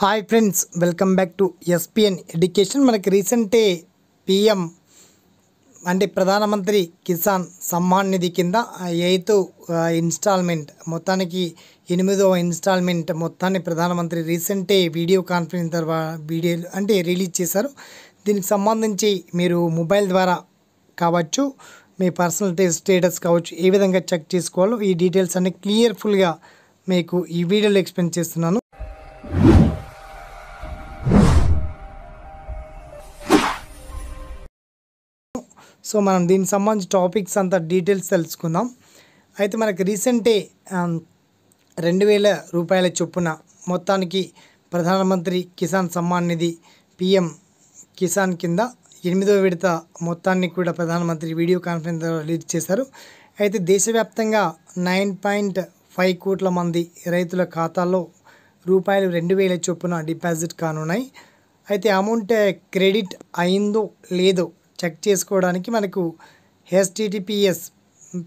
hi friends welcome back to SPN education మనకి రీసెంటే PM అంటే ప్రధానమంత్రి కిసాన్ సమ్మాన్ నిధి కింద ఎయిత్ ఇన్స్టాల్మెంట్ మొత్తానికి ఎనిమిదవ ఇన్స్టాల్మెంట్ మొత్తాన్ని ప్రధానమంత్రి రీసెంటే వీడియో కాన్ఫరెన్స్ తర్వాత వీడియో అంటే రిలీజ్ చేశారు దీనికి సంబంధించి మీరు మొబైల్ ద్వారా కావచ్చు మీ పర్సనల్ స్టేటస్ కావచ్చు ఏ విధంగా చెక్ చేసుకోవాలో ఈ డీటెయిల్స్ అన్ని క్లియర్ఫుల్గా మీకు ఈ వీడియోలో ఎక్స్ప్లెయిన్ చేస్తున్నాను సో మనం దీనికి సంబంధించి టాపిక్స్ అంతా డీటెయిల్స్ తెలుసుకుందాం అయితే మనకు రీసెంటే రెండు వేల రూపాయల చొప్పున మొత్తానికి ప్రధానమంత్రి కిసాన్ సమ్మాన్ నిధి పిఎం కిసాన్ కింద ఎనిమిదో విడత మొత్తాన్ని కూడా ప్రధానమంత్రి వీడియో కాన్ఫరెన్స్ ద్వారా రిలీజ్ చేశారు అయితే దేశవ్యాప్తంగా నైన్ పాయింట్ ఫైవ్ కోట్ల మంది రైతుల ఖాతాల్లో రూపాయలు రెండు వేల చొప్పున డిపాజిట్ కానున్నాయి అయితే అమౌంట్ క్రెడిట్ అయిందో లేదో చెక్ చేసుకోవడానికి మనకు HTTPS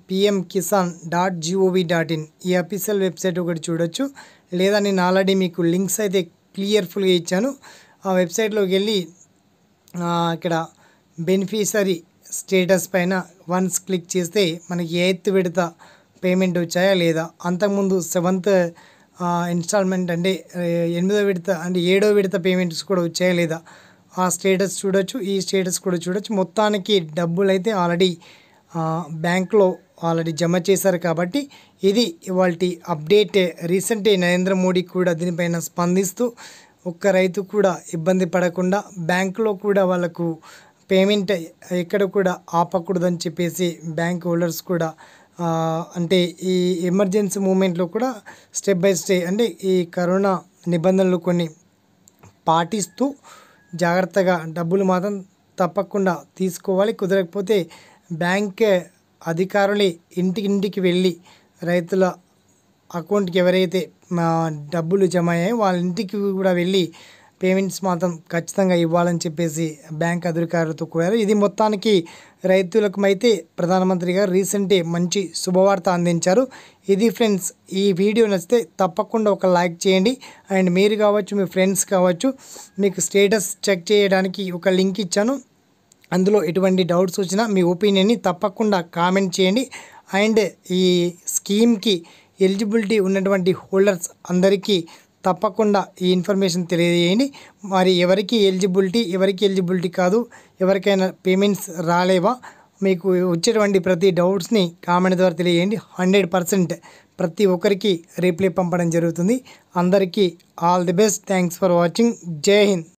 PM Kisan dot GOV dot in ఈ అఫీషియల్ వెబ్సైట్ ఒకటి చూడొచ్చు లేదా నేను ఆల్రెడీ మీకు లింక్స్ అయితే క్లియర్ఫుల్గా ఇచ్చాను ఆ వెబ్సైట్లోకి వెళ్ళి ఇక్కడ బెనిఫిషరీ స్టేటస్ పైన వన్స్ క్లిక్ చేస్తే మనకి ఎయిత్ విడత పేమెంట్ వచ్చాయా లేదా అంతకుముందు సెవెంత్ ఇన్స్టాల్మెంట్ అంటే ఎనిమిదో విడత అంటే ఏడో విడత పేమెంట్స్ కూడా వచ్చాయా లేదా ఆ స్టేటస్ చూడొచ్చు ఈ స్టేటస్ కూడా చూడొచ్చు మొత్తానికి డబ్బులు అయితే ఆల్రెడీ బ్యాంక్లో ఆల్రెడీ జమ చేశారు కాబట్టి ఇది ఇవాళ అప్డేట్ రీసెంట్ నరేంద్ర మోడీ కూడా దీనిపైన స్పందిస్తూ ఒక్క రైతు కూడా ఇబ్బంది పడకుండా బ్యాంకులో కూడా వాళ్ళకు పేమెంట్ ఎక్కడ కూడా ఆపకూడదని చెప్పేసి బ్యాంక్ హోల్డర్స్ కూడా అంటే ఈ ఎమర్జెన్సీ మూమెంట్లో కూడా స్టెప్ బై స్టే అంటే ఈ కరోనా నిబంధనలు కొన్ని పాటిస్తూ జాగ్రత్తగా డబ్బులు మాత్రం తప్పకుండా తీసుకోవాలి కుదరకపోతే బ్యాంక్ అధికారులే ఇంటికింటికి వెళ్ళి రైతుల అకౌంట్కి ఎవరైతే డబ్బులు జమ అయ్యాయో వాళ్ళ ఇంటికి కూడా వెళ్ళి పేమెంట్స్ మాత్రం ఖచ్చితంగా ఇవ్వాలని చెప్పేసి బ్యాంక్ అధికారులతో కోరారు ఇది మొత్తానికి రైతులకు అయితే ప్రధానమంత్రి గారు రీసెంట్గా మంచి శుభవార్త అందించారు ఇది ఫ్రెండ్స్ ఈ వీడియో నచ్చితే తప్పకుండా ఒక లైక్ చేయండి అండ్ మీరు కావచ్చు మీ ఫ్రెండ్స్ కావచ్చు మీకు స్టేటస్ చెక్ చేయడానికి ఒక లింక్ ఇచ్చాను అందులో ఎటువంటి డౌట్స్ వచ్చినా మీ ఒపీనియన్ని తప్పకుండా కామెంట్ చేయండి అండ్ ఈ స్కీమ్కి ఎలిజిబిలిటీ ఉన్నటువంటి హోల్డర్స్ అందరికీ తప్పకుండా ఈ ఇన్ఫర్మేషన్ తెలియజేయండి మరి ఎవరికి ఎలిజిబిలిటీ ఎవరికి ఎలిజిబిలిటీ కాదు ఎవరికైనా పేమెంట్స్ రాలేవా మీకు వచ్చేటువంటి ప్రతి డౌట్స్ని కామెంట్ ద్వారా తెలియజేయండి హండ్రెడ్ పర్సెంట్ ప్రతి ఒక్కరికి రిప్లై పంపడం జరుగుతుంది అందరికీ all the best thanks for watching జై హింద్